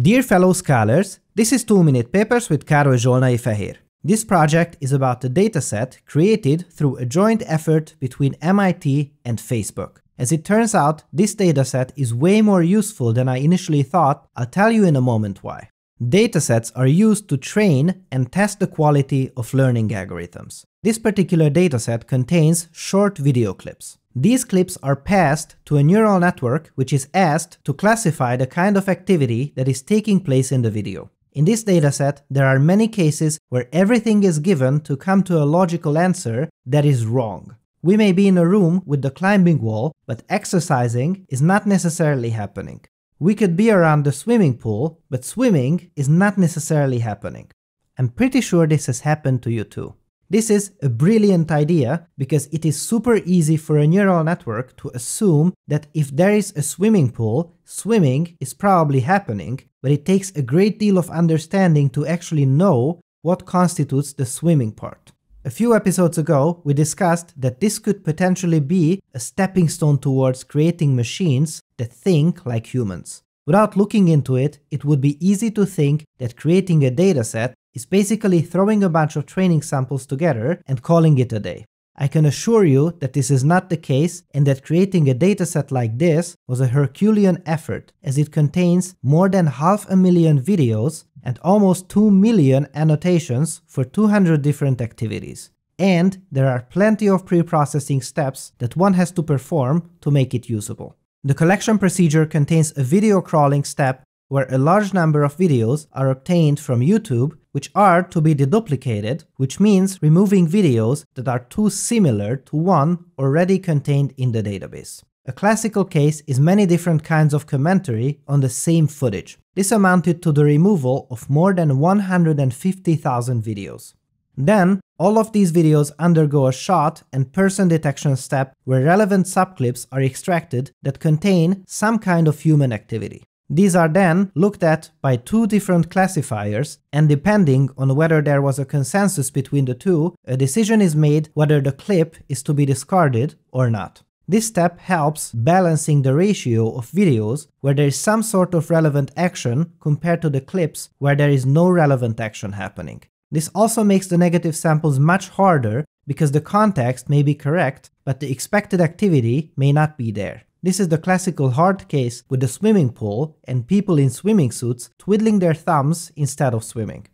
Dear fellow scholars, this is 2 Minute Papers with Károly Zsolnai Fehér. This project is about a dataset created through a joint effort between MIT and Facebook. As it turns out, this dataset is way more useful than I initially thought, I'll tell you in a moment why. Datasets are used to train and test the quality of learning algorithms. This particular dataset contains short video clips. These clips are passed to a neural network which is asked to classify the kind of activity that is taking place in the video. In this dataset, there are many cases where everything is given to come to a logical answer that is wrong. We may be in a room with the climbing wall, but exercising is not necessarily happening. We could be around the swimming pool, but swimming is not necessarily happening. I'm pretty sure this has happened to you too. This is a brilliant idea because it is super easy for a neural network to assume that if there is a swimming pool, swimming is probably happening, but it takes a great deal of understanding to actually know what constitutes the swimming part. A few episodes ago, we discussed that this could potentially be a stepping stone towards creating machines that think like humans. Without looking into it, it would be easy to think that creating a dataset is basically throwing a bunch of training samples together and calling it a day. I can assure you that this is not the case and that creating a dataset like this was a Herculean effort as it contains more than half a million videos and almost 2 million annotations for 200 different activities. And there are plenty of pre-processing steps that one has to perform to make it usable. The collection procedure contains a video crawling step where a large number of videos are obtained from YouTube which are to be deduplicated, which means removing videos that are too similar to one already contained in the database. A classical case is many different kinds of commentary on the same footage. This amounted to the removal of more than 150,000 videos. Then, all of these videos undergo a shot and person detection step where relevant subclips are extracted that contain some kind of human activity. These are then looked at by two different classifiers, and depending on whether there was a consensus between the two, a decision is made whether the clip is to be discarded or not. This step helps balancing the ratio of videos where there is some sort of relevant action compared to the clips where there is no relevant action happening. This also makes the negative samples much harder because the context may be correct, but the expected activity may not be there. This is the classical hard case with the swimming pool and people in swimming suits twiddling their thumbs instead of swimming.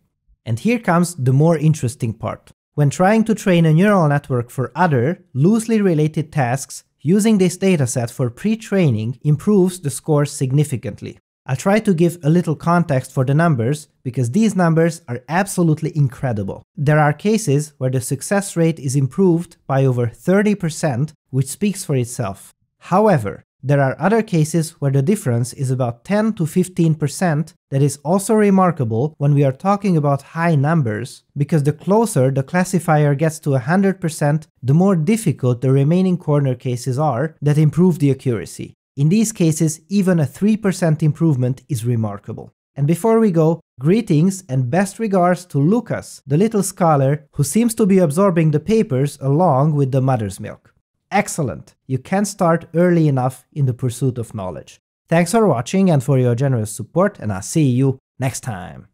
And here comes the more interesting part. When trying to train a neural network for other, loosely related tasks, using this dataset for pre-training improves the score significantly. I'll try to give a little context for the numbers, because these numbers are absolutely incredible. There are cases where the success rate is improved by over 30%, which speaks for itself. However, there are other cases where the difference is about 10 to 15% that is also remarkable when we are talking about high numbers, because the closer the classifier gets to 100%, the more difficult the remaining corner cases are that improve the accuracy. In these cases, even a 3% improvement is remarkable. And before we go, greetings and best regards to Lucas, the little scholar who seems to be absorbing the papers along with the mother's milk excellent. You can start early enough in the pursuit of knowledge. Thanks for watching and for your generous support and I'll see you next time.